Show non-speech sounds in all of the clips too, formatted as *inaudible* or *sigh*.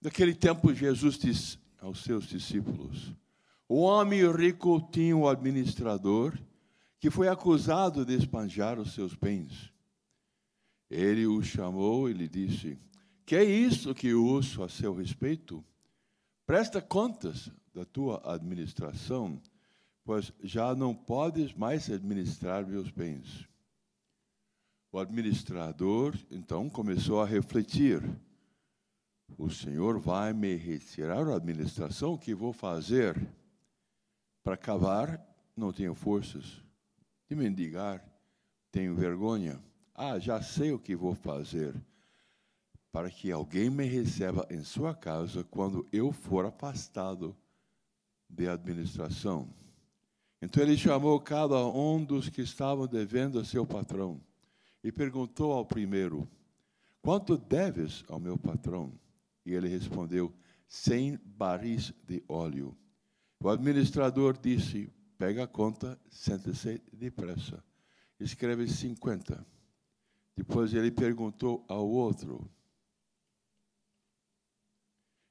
Naquele tempo, Jesus disse aos seus discípulos: O homem rico tinha um administrador que foi acusado de espanjar os seus bens. Ele o chamou e lhe disse: Que é isso que uso a seu respeito? Presta contas da tua administração, pois já não podes mais administrar meus bens. O administrador então começou a refletir o Senhor vai me retirar a administração que vou fazer para cavar, não tenho forças. De mendigar, tenho vergonha. Ah, já sei o que vou fazer para que alguém me receba em sua casa quando eu for afastado da administração. Então ele chamou cada um dos que estavam devendo a seu patrão e perguntou ao primeiro: Quanto deves ao meu patrão? E ele respondeu: cem barris de óleo. O administrador disse: Pega a conta, senta-se depressa. Escreve 50. Depois ele perguntou ao outro: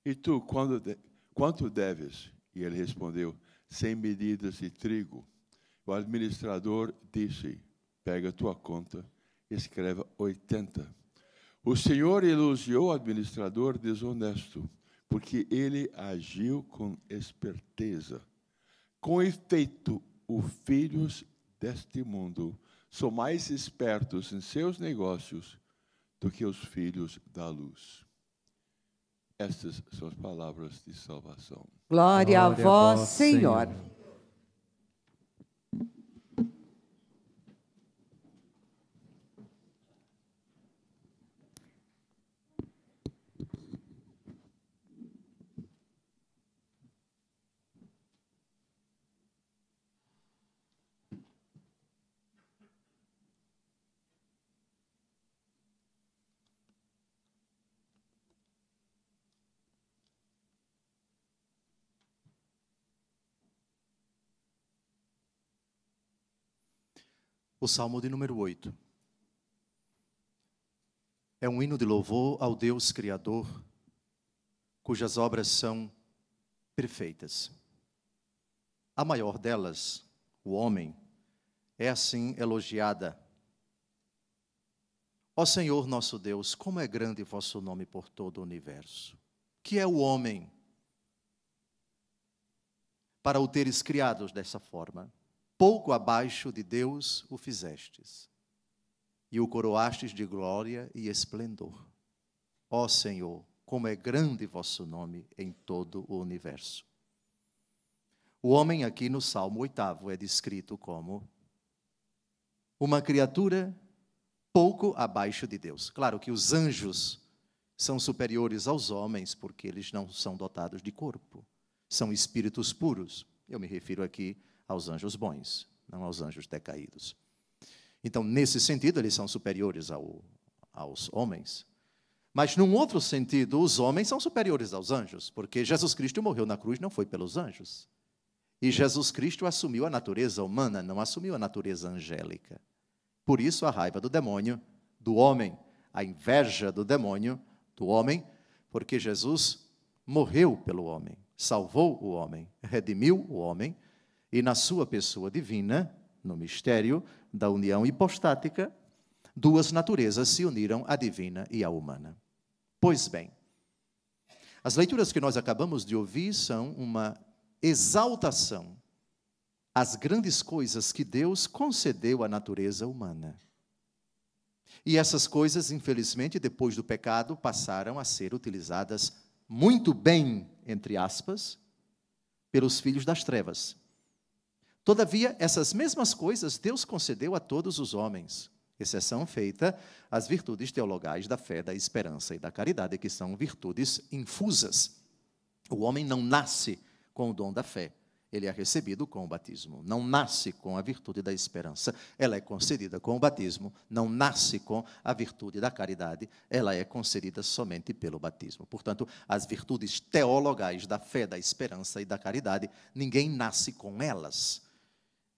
E tu, de, quanto deves? E ele respondeu: Cem medidas de trigo. O administrador disse: Pega a tua conta, escreva 80. O Senhor elogiou o administrador desonesto, porque ele agiu com esperteza. Com efeito, os filhos deste mundo são mais espertos em seus negócios do que os filhos da luz. Estas são as palavras de salvação. Glória, Glória a vós, Senhor. Senhor. o Salmo de número 8. É um hino de louvor ao Deus Criador, cujas obras são perfeitas. A maior delas, o homem, é assim elogiada. Ó Senhor nosso Deus, como é grande vosso nome por todo o universo. Que é o homem para o teres criado dessa forma? pouco abaixo de Deus o fizestes, e o coroastes de glória e esplendor. Ó Senhor, como é grande vosso nome em todo o universo. O homem, aqui no Salmo 8, é descrito como uma criatura pouco abaixo de Deus. Claro que os anjos são superiores aos homens porque eles não são dotados de corpo, são espíritos puros. Eu me refiro aqui aos anjos bons, não aos anjos decaídos. Então, nesse sentido, eles são superiores ao, aos homens. Mas, num outro sentido, os homens são superiores aos anjos, porque Jesus Cristo morreu na cruz não foi pelos anjos. E Jesus Cristo assumiu a natureza humana, não assumiu a natureza angélica. Por isso, a raiva do demônio, do homem, a inveja do demônio, do homem, porque Jesus morreu pelo homem, salvou o homem, redimiu o homem e na sua pessoa divina, no mistério da união hipostática, duas naturezas se uniram, a divina e a humana. Pois bem, as leituras que nós acabamos de ouvir são uma exaltação às grandes coisas que Deus concedeu à natureza humana. E essas coisas, infelizmente, depois do pecado, passaram a ser utilizadas muito bem, entre aspas, pelos filhos das trevas. Todavia, essas mesmas coisas Deus concedeu a todos os homens, exceção feita às virtudes teologais da fé, da esperança e da caridade, que são virtudes infusas. O homem não nasce com o dom da fé, ele é recebido com o batismo. Não nasce com a virtude da esperança, ela é concedida com o batismo. Não nasce com a virtude da caridade, ela é concedida somente pelo batismo. Portanto, as virtudes teologais da fé, da esperança e da caridade, ninguém nasce com elas.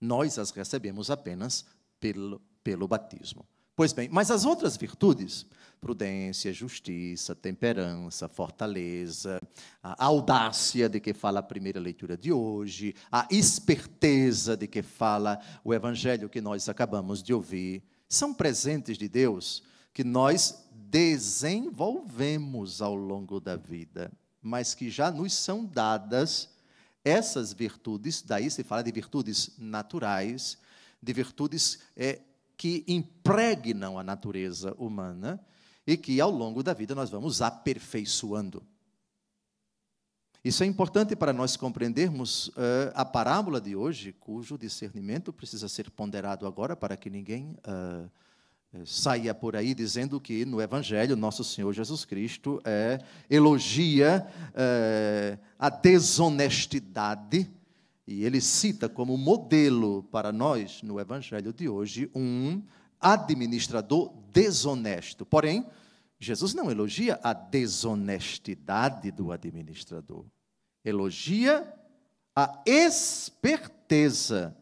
Nós as recebemos apenas pelo, pelo batismo. Pois bem, mas as outras virtudes, prudência, justiça, temperança, fortaleza, a audácia de que fala a primeira leitura de hoje, a esperteza de que fala o evangelho que nós acabamos de ouvir, são presentes de Deus que nós desenvolvemos ao longo da vida, mas que já nos são dadas essas virtudes, daí se fala de virtudes naturais, de virtudes é, que impregnam a natureza humana e que ao longo da vida nós vamos aperfeiçoando. Isso é importante para nós compreendermos uh, a parábola de hoje, cujo discernimento precisa ser ponderado agora para que ninguém uh, saia por aí dizendo que no Evangelho nosso Senhor Jesus Cristo é, elogia é, a desonestidade e ele cita como modelo para nós no Evangelho de hoje um administrador desonesto. Porém, Jesus não elogia a desonestidade do administrador, elogia a esperteza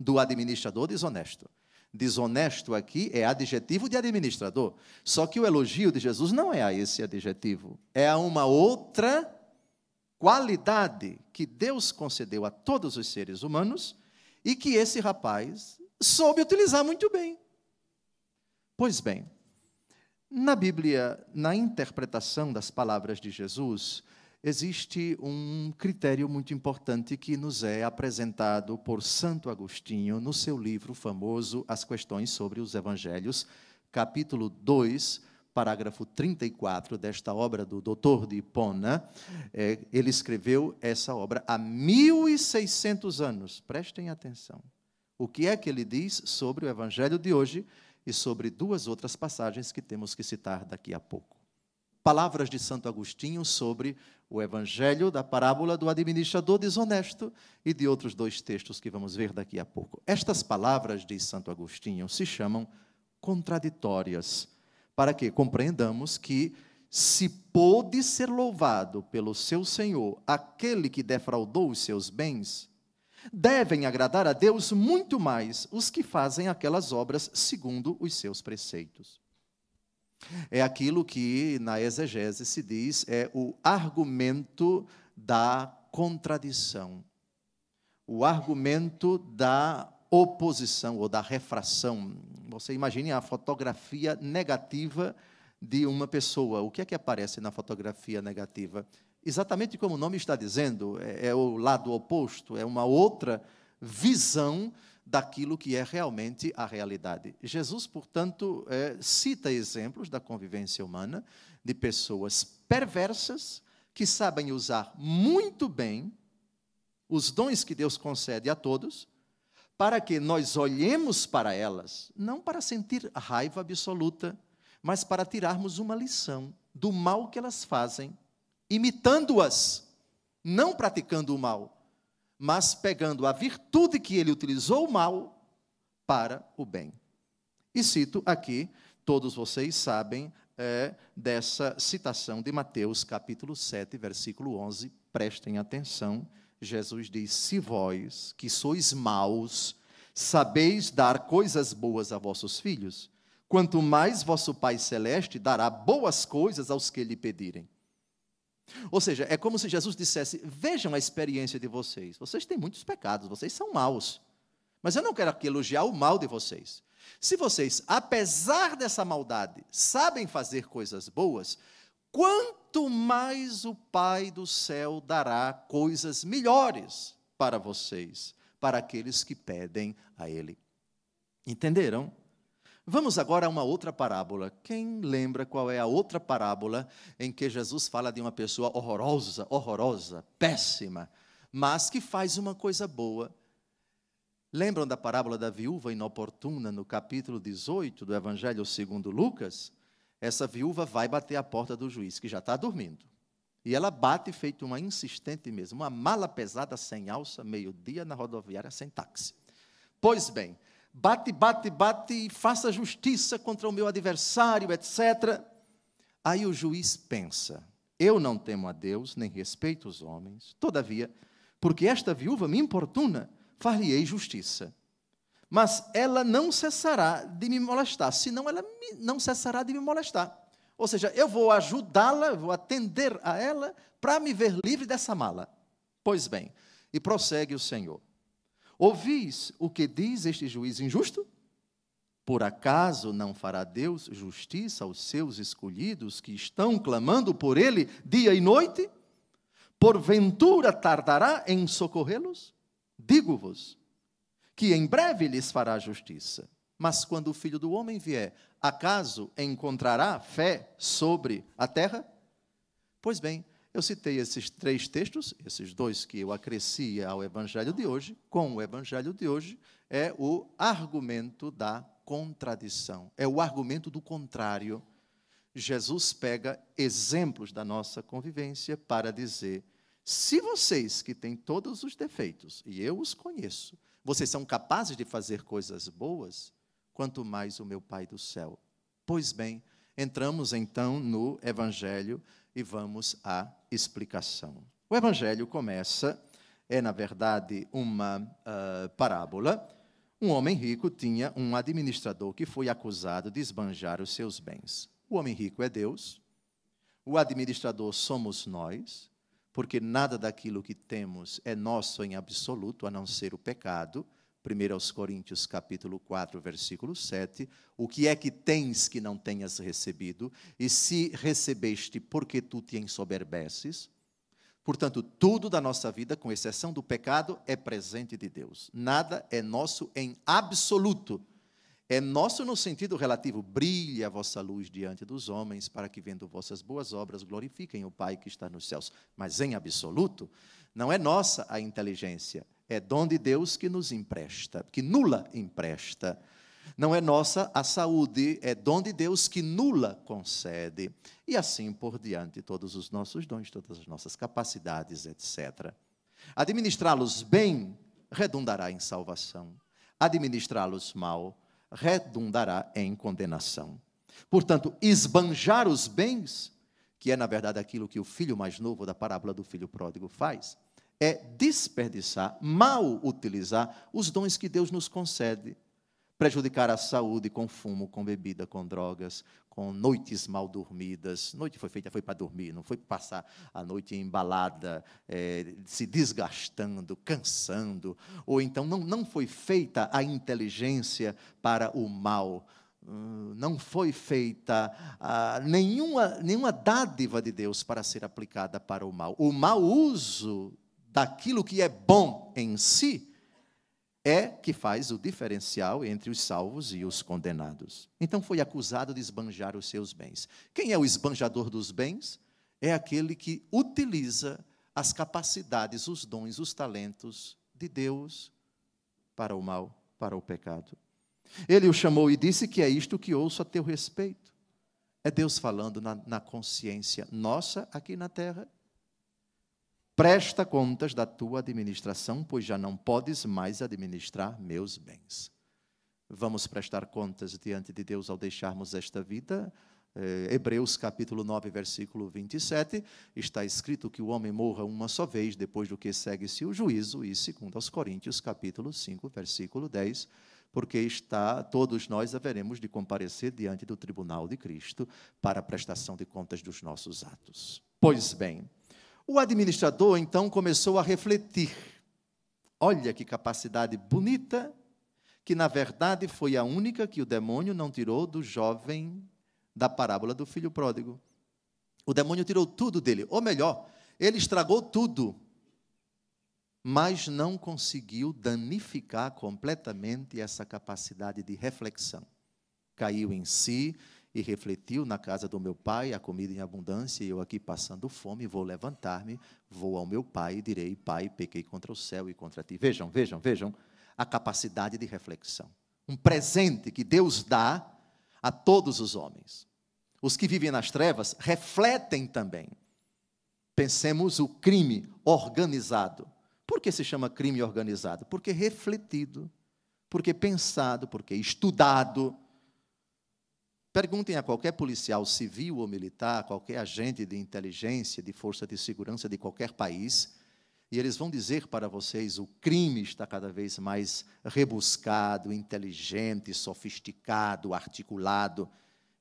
do administrador desonesto. Desonesto aqui é adjetivo de administrador. Só que o elogio de Jesus não é a esse adjetivo, é a uma outra qualidade que Deus concedeu a todos os seres humanos e que esse rapaz soube utilizar muito bem. Pois bem, na Bíblia, na interpretação das palavras de Jesus, existe um critério muito importante que nos é apresentado por Santo Agostinho no seu livro famoso As Questões sobre os Evangelhos, capítulo 2, parágrafo 34 desta obra do Doutor de Hipona, é, ele escreveu essa obra há 1.600 anos. Prestem atenção. O que é que ele diz sobre o Evangelho de hoje e sobre duas outras passagens que temos que citar daqui a pouco? palavras de Santo Agostinho sobre o Evangelho da parábola do administrador desonesto e de outros dois textos que vamos ver daqui a pouco. Estas palavras de Santo Agostinho se chamam contraditórias, para que compreendamos que se pôde ser louvado pelo seu Senhor aquele que defraudou os seus bens, devem agradar a Deus muito mais os que fazem aquelas obras segundo os seus preceitos. É aquilo que na exegese se diz é o argumento da contradição, o argumento da oposição ou da refração. Você imagine a fotografia negativa de uma pessoa. O que é que aparece na fotografia negativa? Exatamente como o nome está dizendo, é, é o lado oposto, é uma outra visão daquilo que é realmente a realidade. Jesus, portanto, é, cita exemplos da convivência humana de pessoas perversas que sabem usar muito bem os dons que Deus concede a todos, para que nós olhemos para elas, não para sentir raiva absoluta, mas para tirarmos uma lição do mal que elas fazem, imitando-as, não praticando o mal, mas pegando a virtude que ele utilizou mal para o bem. E cito aqui, todos vocês sabem é, dessa citação de Mateus capítulo 7, versículo 11. Prestem atenção, Jesus diz: Se vós, que sois maus, sabeis dar coisas boas a vossos filhos, quanto mais vosso Pai Celeste dará boas coisas aos que lhe pedirem. Ou seja, é como se Jesus dissesse: vejam a experiência de vocês. Vocês têm muitos pecados, vocês são maus. Mas eu não quero aqui elogiar o mal de vocês. Se vocês, apesar dessa maldade, sabem fazer coisas boas, quanto mais o Pai do céu dará coisas melhores para vocês, para aqueles que pedem a Ele. Entenderam? Vamos agora a uma outra parábola. Quem lembra qual é a outra parábola em que Jesus fala de uma pessoa horrorosa, horrorosa, péssima, mas que faz uma coisa boa? Lembram da parábola da viúva inoportuna no capítulo 18 do Evangelho segundo Lucas? Essa viúva vai bater à porta do juiz, que já está dormindo. E ela bate feito uma insistente mesmo, uma mala pesada sem alça, meio-dia na rodoviária sem táxi. Pois bem, bate, bate, bate e faça justiça contra o meu adversário, etc. Aí o juiz pensa: eu não temo a Deus, nem respeito os homens, todavia, porque esta viúva me importuna, far-lhe-ei justiça. Mas ela não cessará de me molestar, senão ela me, não cessará de me molestar. Ou seja, eu vou ajudá-la, vou atender a ela para me ver livre dessa mala. Pois bem, e prossegue o Senhor. Ouvis o que diz este juiz injusto? Por acaso não fará Deus justiça aos seus escolhidos que estão clamando por ele dia e noite? Porventura tardará em socorrê-los? Digo-vos que em breve lhes fará justiça. Mas quando o filho do homem vier, acaso encontrará fé sobre a terra? Pois bem, eu citei esses três textos, esses dois que eu acrescia ao Evangelho de hoje, com o Evangelho de hoje, é o argumento da contradição, é o argumento do contrário. Jesus pega exemplos da nossa convivência para dizer: se vocês que têm todos os defeitos, e eu os conheço, vocês são capazes de fazer coisas boas, quanto mais o meu Pai do céu. Pois bem, entramos então no Evangelho e vamos à explicação. O evangelho começa, é na verdade uma uh, parábola. Um homem rico tinha um administrador que foi acusado de esbanjar os seus bens. O homem rico é Deus, o administrador somos nós, porque nada daquilo que temos é nosso em absoluto, a não ser o pecado. 1 aos Coríntios capítulo 4, versículo 7, o que é que tens que não tenhas recebido, e se recebeste porque tu te ensoberbeces? Portanto, tudo da nossa vida, com exceção do pecado, é presente de Deus. Nada é nosso em absoluto. É nosso no sentido relativo. Brilha a vossa luz diante dos homens, para que, vendo vossas boas obras, glorifiquem o Pai que está nos céus. Mas em absoluto, não é nossa a inteligência, é dom de Deus que nos empresta, que nula empresta. Não é nossa a saúde, é dom de Deus que nula concede. E assim por diante, todos os nossos dons, todas as nossas capacidades, etc. Administrá-los bem redundará em salvação. Administrá-los mal redundará em condenação. Portanto, esbanjar os bens, que é na verdade aquilo que o filho mais novo da parábola do filho pródigo faz, é desperdiçar, mal utilizar os dons que Deus nos concede. Prejudicar a saúde com fumo, com bebida, com drogas, com noites mal dormidas. Noite foi feita, foi para dormir, não foi para passar a noite embalada, é, se desgastando, cansando. Ou então não, não foi feita a inteligência para o mal hum, não foi feita ah, nenhuma, nenhuma dádiva de Deus para ser aplicada para o mal. O mau uso daquilo que é bom em si, é que faz o diferencial entre os salvos e os condenados. Então foi acusado de esbanjar os seus bens. Quem é o esbanjador dos bens? É aquele que utiliza as capacidades, os dons, os talentos de Deus para o mal, para o pecado. Ele o chamou e disse que é isto que ouço a teu respeito. É Deus falando na, na consciência nossa aqui na terra Presta contas da tua administração, pois já não podes mais administrar meus bens. Vamos prestar contas diante de Deus ao deixarmos esta vida. Eh, Hebreus capítulo 9, versículo 27, está escrito que o homem morra uma só vez, depois do que segue-se o juízo, e segundo aos Coríntios capítulo 5, versículo 10, porque está todos nós haveremos de comparecer diante do tribunal de Cristo para a prestação de contas dos nossos atos. Pois bem, o administrador então começou a refletir. Olha que capacidade bonita, que na verdade foi a única que o demônio não tirou do jovem da parábola do filho pródigo. O demônio tirou tudo dele, ou melhor, ele estragou tudo, mas não conseguiu danificar completamente essa capacidade de reflexão. Caiu em si, e refletiu na casa do meu pai, a comida em abundância, e eu aqui passando fome, vou levantar-me, vou ao meu pai e direi: Pai, pequei contra o céu e contra ti. Vejam, vejam, vejam a capacidade de reflexão. Um presente que Deus dá a todos os homens. Os que vivem nas trevas refletem também. Pensemos o crime organizado. Por que se chama crime organizado? Porque refletido, porque pensado, porque estudado Perguntem a qualquer policial civil ou militar, qualquer agente de inteligência, de força de segurança de qualquer país, e eles vão dizer para vocês: o crime está cada vez mais rebuscado, inteligente, sofisticado, articulado.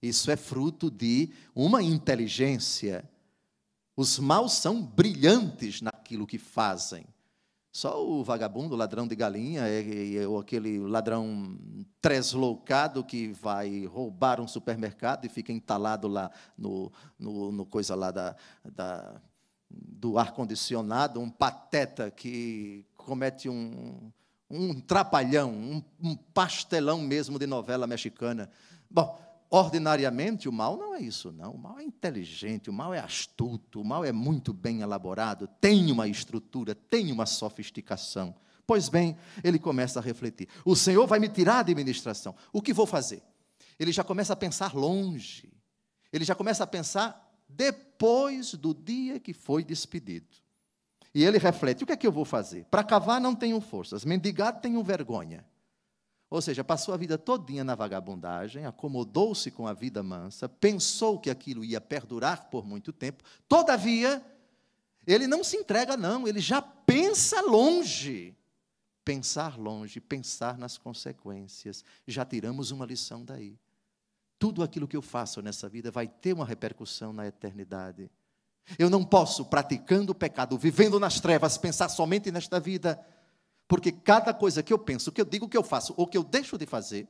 Isso é fruto de uma inteligência. Os maus são brilhantes naquilo que fazem. Só o vagabundo, o ladrão de galinha, é, é, é ou aquele ladrão tresloucado que vai roubar um supermercado e fica entalado lá no, no, no coisa lá da, da do ar-condicionado, um pateta que comete um, um trapalhão, um, um pastelão mesmo de novela mexicana. Bom, Ordinariamente, o mal não é isso, não. O mal é inteligente, o mal é astuto, o mal é muito bem elaborado, tem uma estrutura, tem uma sofisticação. Pois bem, ele começa a refletir: o Senhor vai me tirar da administração, o que vou fazer? Ele já começa a pensar longe, ele já começa a pensar depois do dia que foi despedido. E ele reflete: o que é que eu vou fazer? Para cavar não tenho forças, mendigar tenho vergonha. Ou seja, passou a vida todinha na vagabundagem, acomodou-se com a vida mansa, pensou que aquilo ia perdurar por muito tempo. Todavia, ele não se entrega, não, ele já pensa longe. Pensar longe, pensar nas consequências. Já tiramos uma lição daí. Tudo aquilo que eu faço nessa vida vai ter uma repercussão na eternidade. Eu não posso, praticando o pecado, vivendo nas trevas, pensar somente nesta vida porque cada coisa que eu penso, que eu digo, que eu faço ou que eu deixo de fazer,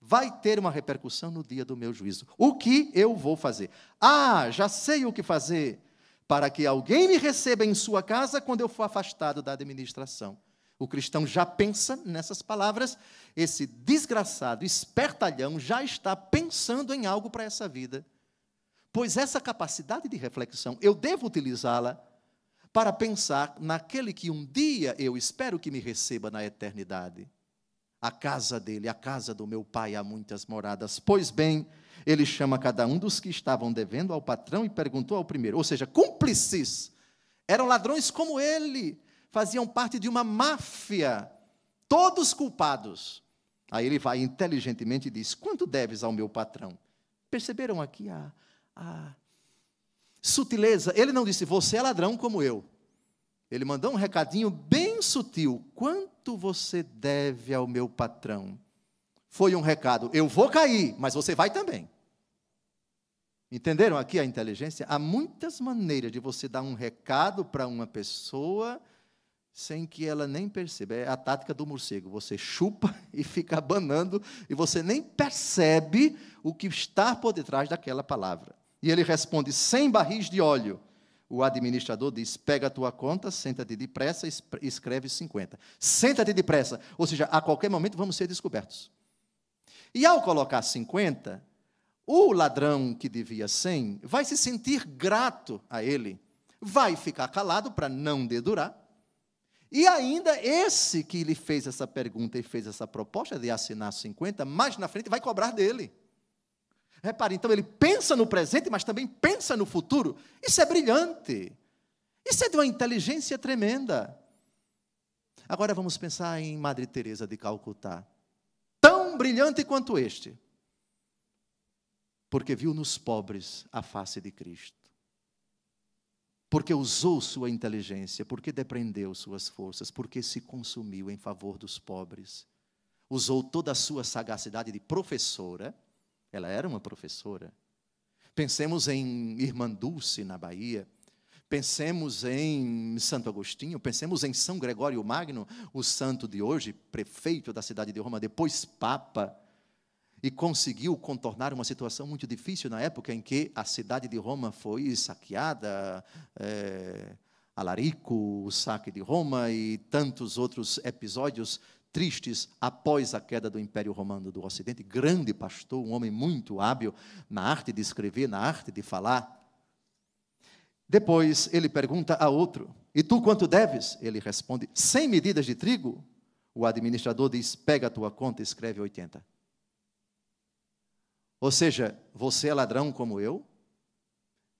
vai ter uma repercussão no dia do meu juízo. O que eu vou fazer? Ah, já sei o que fazer para que alguém me receba em sua casa quando eu for afastado da administração. O cristão já pensa nessas palavras, esse desgraçado espertalhão já está pensando em algo para essa vida. Pois essa capacidade de reflexão, eu devo utilizá-la para pensar naquele que um dia eu espero que me receba na eternidade. A casa dele, a casa do meu pai, há muitas moradas. Pois bem, ele chama cada um dos que estavam devendo ao patrão e perguntou ao primeiro, ou seja, cúmplices. Eram ladrões como ele, faziam parte de uma máfia, todos culpados. Aí ele vai inteligentemente e diz: Quanto deves ao meu patrão? Perceberam aqui a, a sutileza. Ele não disse, você é ladrão como eu. Ele mandou um recadinho bem sutil: quanto você deve ao meu patrão? Foi um recado: eu vou cair, mas você vai também. Entenderam aqui a inteligência? Há muitas maneiras de você dar um recado para uma pessoa sem que ela nem perceba. É a tática do morcego. Você chupa *laughs* e fica abanando e você nem percebe o que está por detrás daquela palavra. E ele responde: Sem barris de óleo. O administrador diz: pega a tua conta, senta-te depressa e escreve 50. Senta-te depressa. Ou seja, a qualquer momento vamos ser descobertos. E ao colocar 50, o ladrão que devia 100 vai se sentir grato a ele, vai ficar calado para não dedurar. E ainda esse que lhe fez essa pergunta e fez essa proposta de assinar 50, mais na frente vai cobrar dele. Repare, então ele pensa no presente, mas também pensa no futuro. Isso é brilhante. Isso é de uma inteligência tremenda. Agora vamos pensar em Madre Teresa de Calcutá. Tão brilhante quanto este. Porque viu nos pobres a face de Cristo. Porque usou sua inteligência, porque depreendeu suas forças, porque se consumiu em favor dos pobres. Usou toda a sua sagacidade de professora ela era uma professora. Pensemos em Irmã Dulce, na Bahia. Pensemos em Santo Agostinho, pensemos em São Gregório Magno, o santo de hoje, prefeito da cidade de Roma, depois papa, e conseguiu contornar uma situação muito difícil na época em que a cidade de Roma foi saqueada, é, Alarico, o saque de Roma e tantos outros episódios tristes após a queda do Império Romano do Ocidente. Grande pastor, um homem muito hábil na arte de escrever, na arte de falar. Depois ele pergunta a outro: E tu quanto deves? Ele responde: 100 medidas de trigo. O administrador diz: Pega a tua conta e escreve 80. Ou seja, você é ladrão como eu.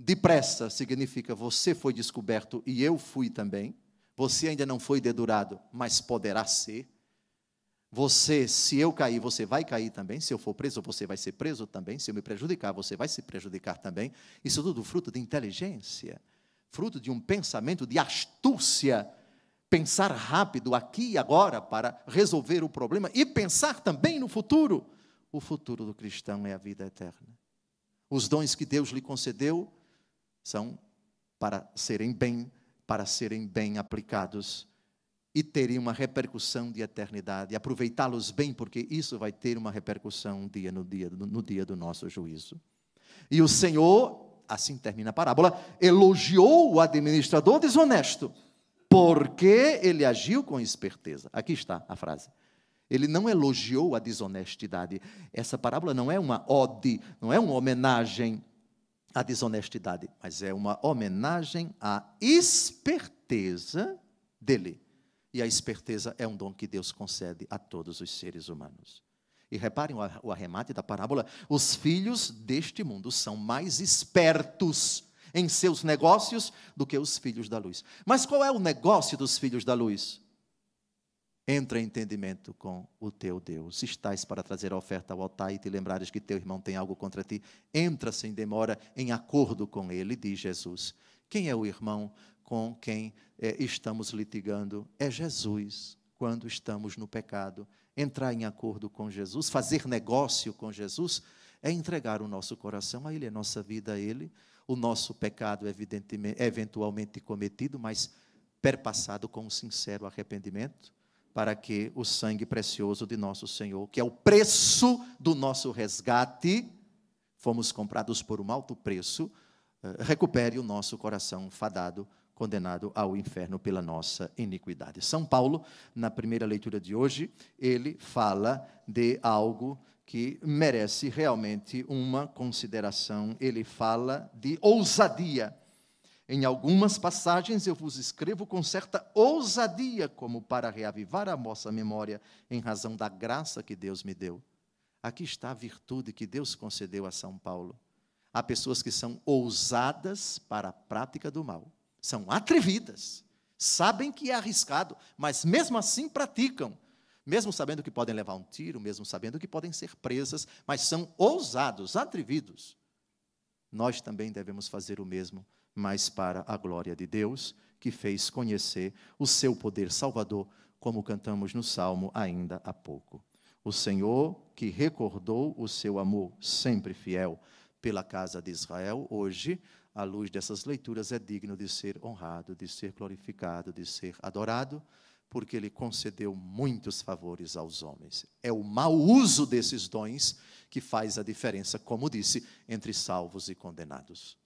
Depressa significa você foi descoberto e eu fui também. Você ainda não foi dedurado, mas poderá ser. Você, se eu cair, você vai cair também. Se eu for preso, você vai ser preso também. Se eu me prejudicar, você vai se prejudicar também. Isso tudo fruto de inteligência, fruto de um pensamento de astúcia. Pensar rápido aqui e agora para resolver o problema e pensar também no futuro. O futuro do cristão é a vida eterna. Os dons que Deus lhe concedeu são para serem bem, para serem bem aplicados e teria uma repercussão de eternidade. Aproveitá-los bem, porque isso vai ter uma repercussão um dia no dia, no dia do nosso juízo. E o Senhor, assim termina a parábola, elogiou o administrador desonesto, porque ele agiu com esperteza. Aqui está a frase. Ele não elogiou a desonestidade. Essa parábola não é uma ode, não é uma homenagem à desonestidade, mas é uma homenagem à esperteza dele e a esperteza é um dom que Deus concede a todos os seres humanos. E reparem o arremate da parábola: os filhos deste mundo são mais espertos em seus negócios do que os filhos da luz. Mas qual é o negócio dos filhos da luz? Entra em entendimento com o teu Deus. Estás para trazer a oferta ao altar e te lembrares que teu irmão tem algo contra ti. Entra sem demora em acordo com ele, diz Jesus. Quem é o irmão? com quem é, estamos litigando é Jesus, quando estamos no pecado. Entrar em acordo com Jesus, fazer negócio com Jesus, é entregar o nosso coração a Ele, a é nossa vida a Ele, o nosso pecado evidentemente, eventualmente cometido, mas perpassado com um sincero arrependimento, para que o sangue precioso de nosso Senhor, que é o preço do nosso resgate, fomos comprados por um alto preço, eh, recupere o nosso coração fadado condenado ao inferno pela nossa iniquidade. São Paulo, na primeira leitura de hoje, ele fala de algo que merece realmente uma consideração. Ele fala de ousadia. Em algumas passagens eu vos escrevo com certa ousadia, como para reavivar a vossa memória em razão da graça que Deus me deu. Aqui está a virtude que Deus concedeu a São Paulo. Há pessoas que são ousadas para a prática do mal são atrevidas, sabem que é arriscado, mas mesmo assim praticam, mesmo sabendo que podem levar um tiro, mesmo sabendo que podem ser presas, mas são ousados, atrevidos. Nós também devemos fazer o mesmo, mas para a glória de Deus, que fez conhecer o seu poder salvador, como cantamos no salmo ainda há pouco. O Senhor que recordou o seu amor sempre fiel pela casa de Israel, hoje à luz dessas leituras, é digno de ser honrado, de ser glorificado, de ser adorado, porque ele concedeu muitos favores aos homens. É o mau uso desses dons que faz a diferença, como disse, entre salvos e condenados.